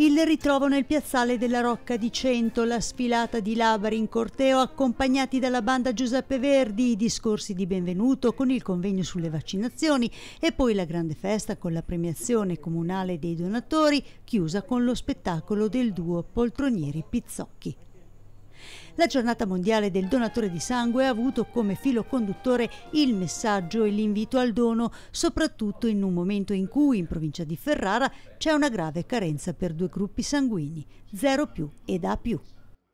Il ritrovo nel piazzale della Rocca di Cento, la sfilata di Labari in corteo accompagnati dalla banda Giuseppe Verdi, i discorsi di benvenuto con il convegno sulle vaccinazioni e poi la grande festa con la premiazione comunale dei donatori chiusa con lo spettacolo del duo Poltronieri Pizzocchi. La giornata mondiale del donatore di sangue ha avuto come filo conduttore il messaggio e l'invito al dono, soprattutto in un momento in cui in provincia di Ferrara c'è una grave carenza per due gruppi sanguigni, 0 più ed A più.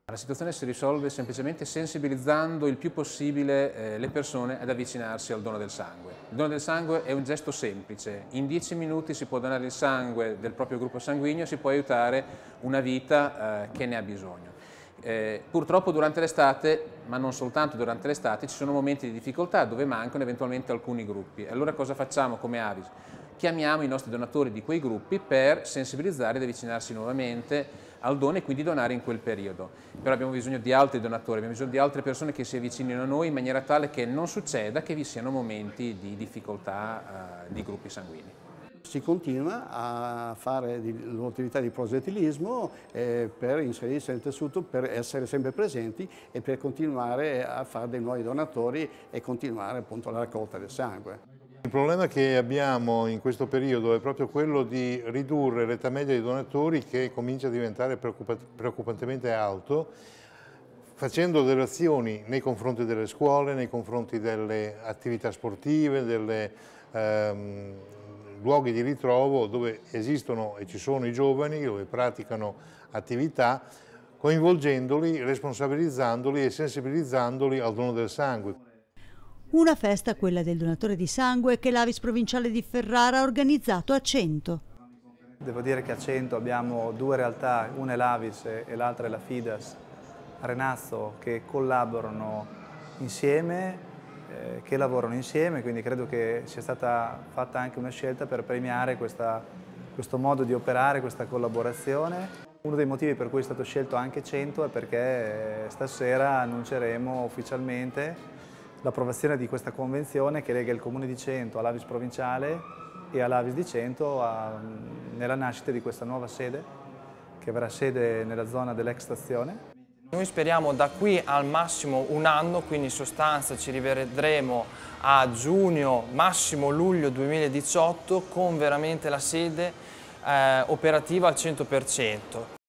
La situazione si risolve semplicemente sensibilizzando il più possibile eh, le persone ad avvicinarsi al dono del sangue. Il dono del sangue è un gesto semplice, in dieci minuti si può donare il sangue del proprio gruppo sanguigno e si può aiutare una vita eh, che ne ha bisogno. Eh, purtroppo durante l'estate, ma non soltanto durante l'estate, ci sono momenti di difficoltà dove mancano eventualmente alcuni gruppi. Allora cosa facciamo come Avis? Chiamiamo i nostri donatori di quei gruppi per sensibilizzare ed avvicinarsi nuovamente al dono e quindi donare in quel periodo. Però abbiamo bisogno di altri donatori, abbiamo bisogno di altre persone che si avvicinino a noi in maniera tale che non succeda che vi siano momenti di difficoltà eh, di gruppi sanguigni. Si continua a fare l'attività di prosetilismo eh, per inserirsi nel tessuto, per essere sempre presenti e per continuare a fare dei nuovi donatori e continuare appunto la raccolta del sangue. Il problema che abbiamo in questo periodo è proprio quello di ridurre l'età media dei donatori che comincia a diventare preoccupantemente alto facendo delle azioni nei confronti delle scuole, nei confronti delle attività sportive, delle, ehm, luoghi di ritrovo dove esistono e ci sono i giovani, dove praticano attività, coinvolgendoli, responsabilizzandoli e sensibilizzandoli al dono del sangue. Una festa, quella del donatore di sangue, che l'Avis provinciale di Ferrara ha organizzato a 100. Devo dire che a 100 abbiamo due realtà, una è l'Avis e l'altra è la Fidas Renazzo, che collaborano insieme eh, che lavorano insieme, quindi credo che sia stata fatta anche una scelta per premiare questa, questo modo di operare, questa collaborazione. Uno dei motivi per cui è stato scelto anche 100 è perché eh, stasera annunceremo ufficialmente l'approvazione di questa convenzione che lega il Comune di Cento all'Avis provinciale e all'Avis di Cento a, nella nascita di questa nuova sede che avrà sede nella zona dell'ex stazione noi speriamo da qui al massimo un anno, quindi in sostanza ci rivedremo a giugno, massimo luglio 2018 con veramente la sede eh, operativa al 100%.